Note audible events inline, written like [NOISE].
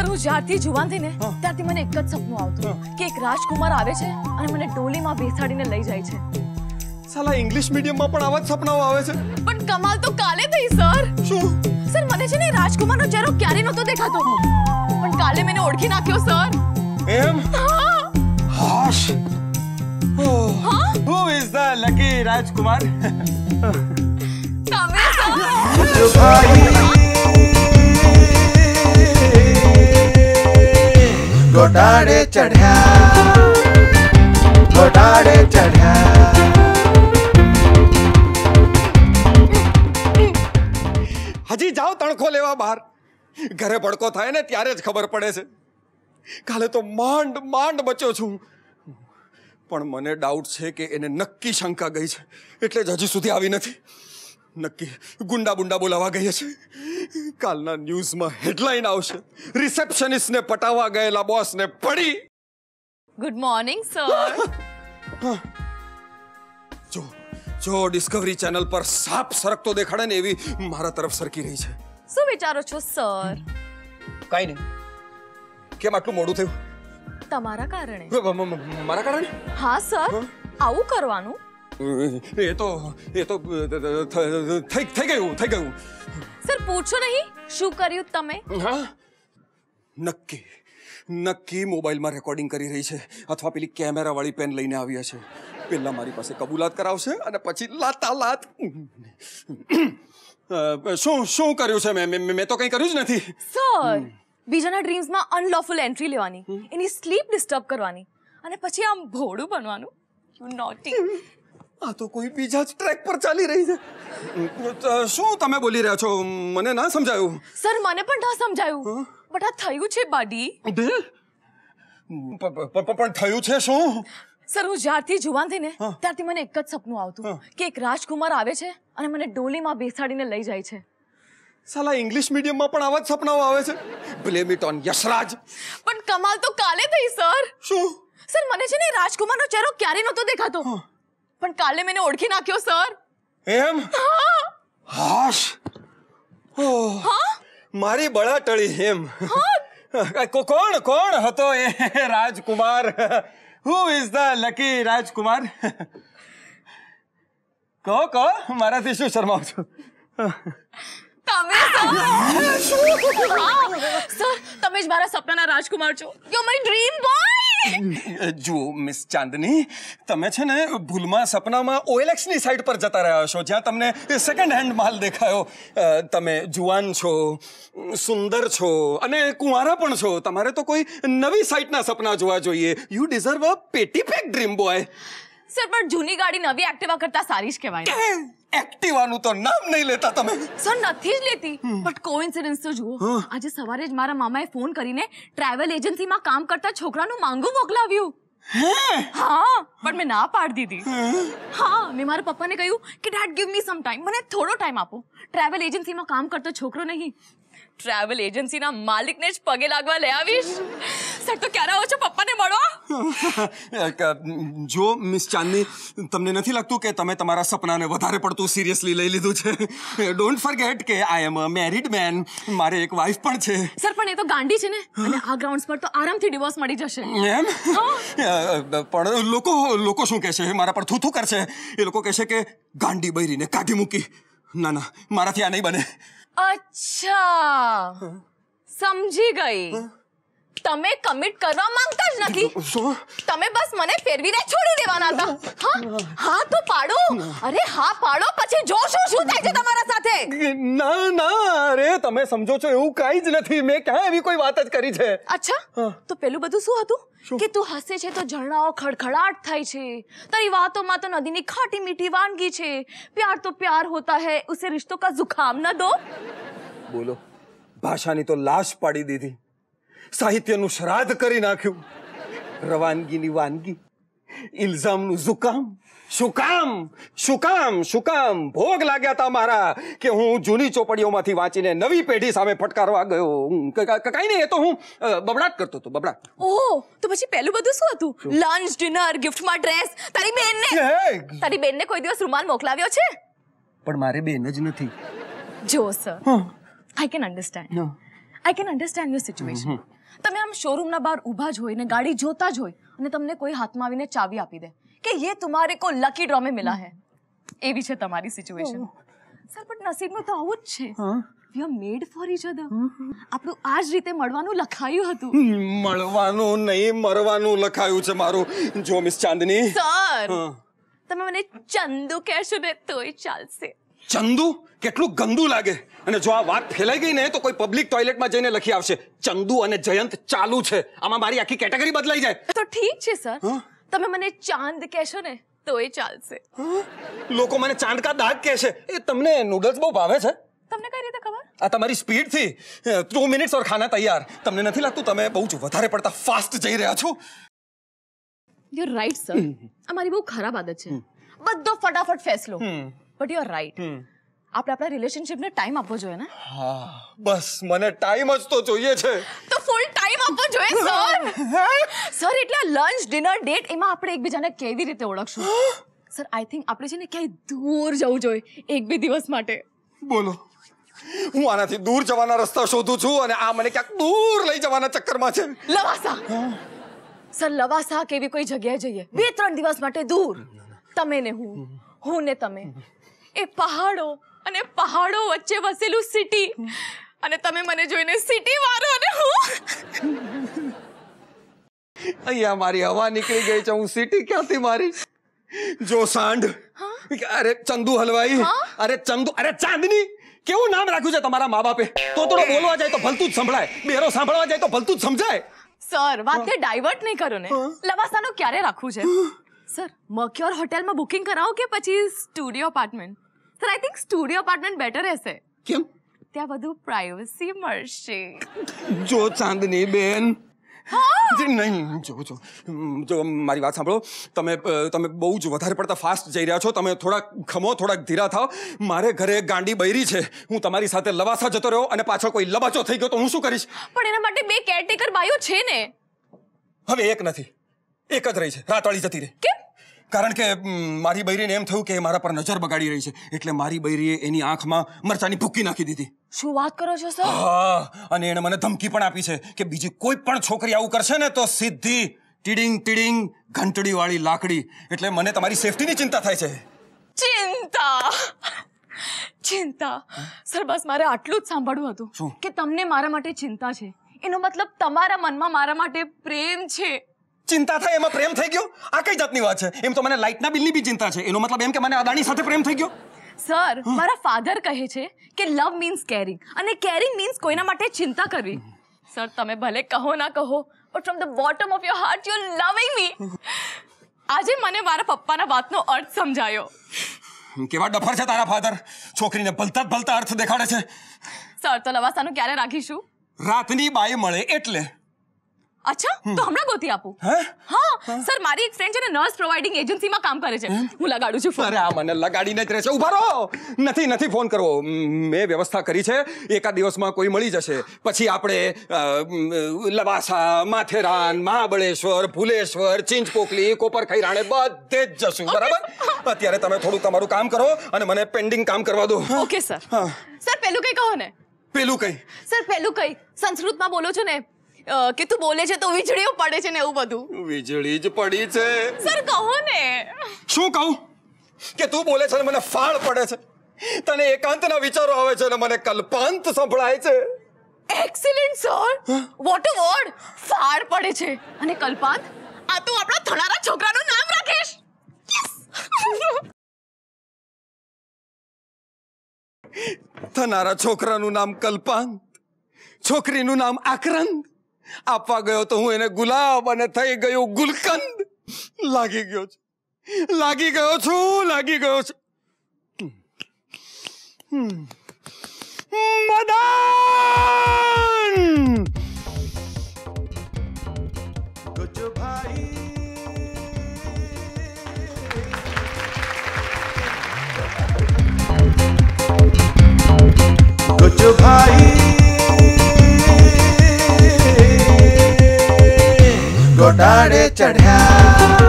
Sir હું જ્યારથી જુવાન થઈને ત્યારથી મને એક જ સપનું આવતું કે એક રાજકુમાર આવે છે અને મને ટોલીમાં બેસાડીને લઈ જાય છે સાલા ઇંગ્લિશ મીડિયમમાં પણ આવા જ સપનાઓ આવે છે પણ કમાલ તો કાલે થઈ સર શું સર મને છે ને રાજકુમારનો ચહેરો ક્યારે નહોતો દેખાતો પણ કાલે મને ઓળખી નાખ્યો સર એમ હાશ who is the lucky Rajkumar તમે સર [LAUGHS] ઘોટાળે ચઢ્યા ઘોટાળે ચઢ્યા હજી જાઓ તણખો લેવા બહાર ઘરે ભડકો થાય ને ત્યારે જ ખબર પડે છે કાલે તો માંડ માંડ બચ્યો છું પણ મને ડાઉટ છે કે એને નક્કી શંકા ગઈ છે એટલે જ હજી સુધી આવી નથી નક્કી ગુંડા બુંડા બોલાવા ગઈ છે કાલના ન્યૂઝમાં હેડલાઇન આવશે રિસેપ્શનિસ્ટને પટાવા ગયેલા બોસ ને પડી ગુડ મોર્નિંગ સર જો જો ડિસ્કવરી ચેનલ પર સાપ સરકતો દેખાડે ને એવી મારા તરફ સરકી રહી છે શું વિચારો છો સર કઈ નહીં કેમ આટલું મોડું થયું તમારા કારણે મારા કારણે હા સર આવું કરવાનું એ તો એ તો થઈ થઈ ગયું થઈ ગયું સર પૂછો નહીં શું કર્યું તમે હા નક્કી નક્કી મોબાઈલમાં રેકોર્ડિંગ કરી રહી છે અથવા પેલી કેમેરાવાળી પેન લઈને આવ્યા છે પહેલાં મારી પાસે કબૂલાત કરાવશે અને પછી લાતા લાત શું શું કર્યું છે મેં મેં તો કંઈ કર્યું જ નથી સર બીજાના ડ્રીમ્સમાં અનલોફુલ એન્ટ્રી લેવાની એની સ્લીપ ડિસ્ટર્બ કરવાની અને પછી આમ ભોળું બનવાનું નોટી આ તો કોઈ બીજા જ ટ્રેક પર ચાલી રહી છે શું તમે બોલી રહ્યા છો મને ના સમજાયું સર મને પણ ના સમજાયું બટ આ થયું છે બાડી પણ થયું છે શું સર હું જ્યારથી જુવાન થઈને ત્યારથી મને એક જ સપનું આવતું કે એક રાજકુમાર આવે છે અને મને ડોલીમાં બેસાડીને લઈ જાય છે સાલા ઇંગ્લિશ મીડિયમમાં પણ આવા જ સપનાઓ આવે છે બ્લેમ ઇટ ઓન યશરાજ પણ કમાલ તો કાલે થઈ સર શું સર મને છે ને રાજકુમારનો ચહેરો ક્યારે નહોતો દેખાતો पर काले मैंने ओढ़की ना क्यों सर एम हाँ ओ हाँ बड़ा टड़ी एम हाँ? [LAUGHS] को कौन कौन हतो ये [LAUGHS] राजकुमार [LAUGHS] who is the lucky राजकुमार कौ कौ मारा तीसु शर्मा जो तमिल सर हाँ। तमिल बारा सपना ना राजकुमार जो you're my dream boy જુઓ મિસ ચાંદની તમે છે ને ભૂલમાં સપનામાં ઓએલએક્સની સાઈડ પર જતા રહ્યા છો જ્યાં તમને સેકન્ડ હેન્ડ માલ દેખાયો તમે જુવાન છો સુંદર છો અને કુંવારા પણ છો તમારે તો કોઈ નવી સાઈટના સપના જોવા જોઈએ યુ ડિઝર્વ અ પેટી પેક ડ્રીમ બોય સર પણ જૂની ગાડી નવી એક્ટિવા કરતા સારી જ કહેવાય એક્ટિવાનું તો નામ નહીં લેતા તમે સર નથી જ લેતી બટ કોઇન્સિડન્સ તો જુઓ આજે સવારે જ મારા મામાએ ફોન કરીને ટ્રાવેલ એજન્સીમાં કામ કરતા છોકરાનું માંગું મોકલાવ્યું હા પણ મેં ના પાડી દીધી હા મેં મારા પપ્પાને કહ્યું કે dad give me some time મને થોડો ટાઈમ આપો ટ્રાવેલ એજન્સીમાં કામ કરતો છોકરો નહીં ટ્રાવેલ એજન્સીના માલિકને જ પગે લાગવા લઈ આવીશ સર તો ક્યારે આવો છો પપ્પાને મળો જો મિસ ચાંદની તમને નથી લાગતું કે તમે તમારા સપનાને વધારે પડતું સિરિયસલી લઈ લીધું છે ડોન્ટ ફોરગેટ કે આઈ એમ અ મેરીડ મેન મારે એક વાઈફ પણ છે સર પણ એ તો ગાંડી છે ને અને આ ગ્રાઉન્ડ્સ પર તો આરામથી ડિવોર્સ મળી જશે એમ પણ લોકો લોકો શું કહેશે મારા પર થૂથુ કરશે એ લોકો કહેશે કે ગાંડી બૈરીને કાઢી મૂકી ના ના મારાથી આ નહીં બને અચ્છા સમજી ગઈ તમે કમિટ કરવા માંગતા જ નથી તમે બસ મને ફેરવીને છોડી દેવાના હતા હા તો પાડો અરે હા પાડો પછી જોશું શું થાય છે તમારા સાથે ના ના અરે તમે સમજો છો એવું કાઈ જ નથી મેં ક્યાં એવી કોઈ વાત જ કરી છે અચ્છા તો પેલું બધું શું હતું કે તું હસે છે તો ઝરણાઓ ખડખડાટ થાય છે તારી વાતોમાં તો નદીની ખાટી મીઠી વાનગી છે પ્યાર તો પ્યાર હોતા હે ઉસે રિશ્તો કા જુખામ ના દો બોલો ભાષાની તો લાશ પાડી દીધી સાહિત્યનું શ્રાદ્ધ કરી નાખ્યું રવાનગીની વાનગી ઇલ્ઝામનું ઝુકામ શું કામ શું કામ શું કામ ભોગ લાગ્યા હતા મારા કે હું જૂની ચોપડીઓમાંથી વાંચીને નવી પેઢી સામે ફટકારવા ગયો કઈ નહીં એ તો હું બબડાટ કરતો હતો બબડાટ ઓહ તો પછી પહેલું બધું શું હતું લંચ ડિનર ગિફ્ટમાં ડ્રેસ તારી બેનને તારી બેનને કોઈ દિવસ રૂમાલ મોકલાવ્યો છે પણ મારે બેન જ નથી જો sir I can understand I can understand your situation તમે આમ શોરૂમના બહાર ઊભા જ હોય ને ગાડી જોતા જ હોય અને તમને કોઈ હાથમાં આવીને ચાવી આપી દે કે યે તમારે કો લકી ડ્રો મે મિલા હે એવી છે તમારી સિચ્યુએશન સર બટ નસીબનું તો આવું જ છે we are made for each other આપણું આ જ રીતે મળવાનું લખાયું હતું મળવાનું નહીં મરવાનું લખાયું છે મારું જો મિસ ચાંદની સર તમે મને ચંદુ કહેશો ને તોય ચાલશે ચંદુ કેટલું ગંદુ લાગે અને જો આ વાત ફેલાઈ ગઈ ને તો કોઈ પબ્લિક ટોયલેટમાં જઈને લખી આવશે ચંદુ અને જયંત ચાલુ છે આમાં મારી આખી કેટેગરી બદલાઈ જાય તો ઠીક છે સર તમે મને ચાંદ કહેશો ને તો એ ચાલશે લોકો મને ચાંદ કા દાગ કહેશે એ તમને નૂડલ્સ બહુ ભાવે છે તમને કઈ રીતે ખબર આ તમારી સ્પીડ થી 2 મિનિટ્સ ઓર ખાના તૈયાર તમને નથી લાગતું તમે બહુ જ વધારે પડતા ફાસ્ટ જઈ રહ્યા છો યુ રાઈટ સર અમારી બહુ ખરાબ આદત છે બધો ફટાફટ ફેસલો બટ યુ આર રાઈટ આપણે આપણા રિલેશનશિપને ટાઈમ આપવો જોઈએ ને હા બસ મને ટાઈમ જ તો જોઈએ છે તો ફૂલ ટાઈમ આપવો જોઈએ સર [LAUGHS] સર એટલે લંચ ડિનર ડેટ એમાં આપણે એકબીજાને કેવી રીતે ઓળખશું સર આઈ થિંક આપણે છે ને ક્યાંય દૂર જવું જોઈએ એક બે દિવસ માટે બોલો હું આનાથી દૂર જવાના રસ્તા શોધું છું અને આ મને ક્યાંક દૂર લઈ જવાના ચક્કરમાં છે લવાસા સર લવાસા કેવી કોઈ જગ્યાએ જઈએ બે ત્રણ દિવસ માટે દૂર તમે ને હું હું ને તમે એ પહાડો અને પહાડો વચ્ચે વસેલું સિટી અને તમે મને જોઈને સિટી મારો અને હું અહીંયા મારી હવા નીકળી ગઈ છે હું સિટી ક્યાંથી મારી જો સાંડ અરે ચંદુ હલવાઈ અરે ચંદુ અરે ચાંદની કેવું નામ રાખ્યું છે તમારા મા બાપે તો થોડો બોલવા જાય તો ભલતું જ સંભળાય બેરો સાંભળવા જાય તો ભલતું જ સમજાય સર વાત કે ડાયવર્ટ નહીં કરો ને લવાસાનું ક્યારે રાખવું છે સર મક્યોર હોટેલમાં બુકિંગ કરાવો કે પછી studio apartment sir I think studio apartment better રહેશે કેમ ત્યાં બધું પ્રાઇવસી મળશે જો ચાંદની બેન નહીં જો જો જો મારી વાત સાંભળો તમે તમે બહુ જ વધારે પડતા ફાસ્ટ જઈ રહ્યા છો તમે થોડાક ખમો થોડાક ધીરા થાવ મારે ઘરે ગાંડી બૈરી છે હું તમારી સાથે લવાસા જતો રહ્યો અને પાછળ કોઈ લબાચો થઈ ગયો તો હું શું કરીશ પણ એના માટે બે કેરટેકર બાયો છે ને હવે એક નથી એક જ રહી છે રાત જતી રહી કેમ કારણ કે મારી બૈરીને એમ થયું કે મારા પર નજર બગાડી રહી છે એટલે મારી બૈરીએ એની આંખમાં મરચાની ભૂકી નાખી દીધી શું વાત કરો છો સર હા અને એણે મને ધમકી પણ આપી છે કે બીજી કોઈ પણ છોકરી આવું કરશે ને તો સીધી ટીડિંગ ટીડિંગ ઘંટડી વાળી લાકડી એટલે મને તમારી સેફટીની ચિંતા થાય છે ચિંતા ચિંતા સર બસ મારે આટલું જ સાંભળવું હતું કે તમને મારા માટે ચિંતા છે એનો મતલબ તમારા મનમાં મારા માટે પ્રેમ છે ચિંતા થાય એમાં પ્રેમ થઈ ગયો આ કઈ જાતની વાત છે એમ તો મને લાઇટના બિલની બી ચિંતા છે એનો મતલબ એમ કે મને અદાણી સાથે પ્રેમ થઈ ગયો સર મારા ફાધર કહે છે કે લવ મીન્સ કેરિંગ અને કેરિંગ મીન્સ કોઈના માટે ચિંતા કરવી સર તમે ભલે કહો ના કહો but from the bottom of your heart you loving me આજે મને મારા પપ્પાના વાતનો અર્થ સમજાયો કેવા ડફર છે તારા ફાધર છોકરીને ભલતા ભલતા અર્થ દેખાડે છે સર તો લવાસાનું ક્યારે રાખીશું રાતની બાઈ મળે એટલે અચ્છા તો હમણાં ગોતી આપું હા સર મારી એક ફ્રેન્ડ છે ને નર્સ પ્રોવાઇડિંગ એજન્સીમાં કામ કરે છે હું લગાડું છું અરે આ મને લગાડીને જ રહેશે ઉભા રહો નથી નથી ફોન કરવો મેં વ્યવસ્થા કરી છે એકાદ દિવસમાં કોઈ મળી જશે પછી આપણે લવાસા માથેરાન મહાબળેશ્વર ભુલેશ્વર ચિંચપોકલી કોપર ખૈરાણે બધે જ જશું બરાબર અત્યારે તમે થોડું તમારું કામ કરો અને મને પેન્ડિંગ કામ કરવા દો ઓકે સર સર પેલું કઈ કહો ને પેલું કઈ સર પેલું કઈ સંસ્કૃતમાં બોલો છો ને કે તું બોલે છે તો વીજળીઓ પડે છે ને એવું બધું વીજળી જ પડી છે સર કહો ને શું કહું કે તું બોલે છે ને મને ફાળ પડે છે તને એકાંતના વિચારો આવે છે ને મને કલ્પાંત સંભળાય છે excellent sir what a word ફાળ પડે છે અને કલ્પાંત આ તું આપણા થનારા છોકરાનું નામ રાખીશ થનારા છોકરાનું નામ કલ્પાંત છોકરીનું નામ આક્રંત આપવા ગયો તો હું એને ગુલાબ અને થઈ ગયો ગુલકંદ લાગી ગયો છું લાગી ગયો છું લાગી ગયો છું મદાન कुछ भाई कुछ भाई ઢોટાડે ચઢ્યા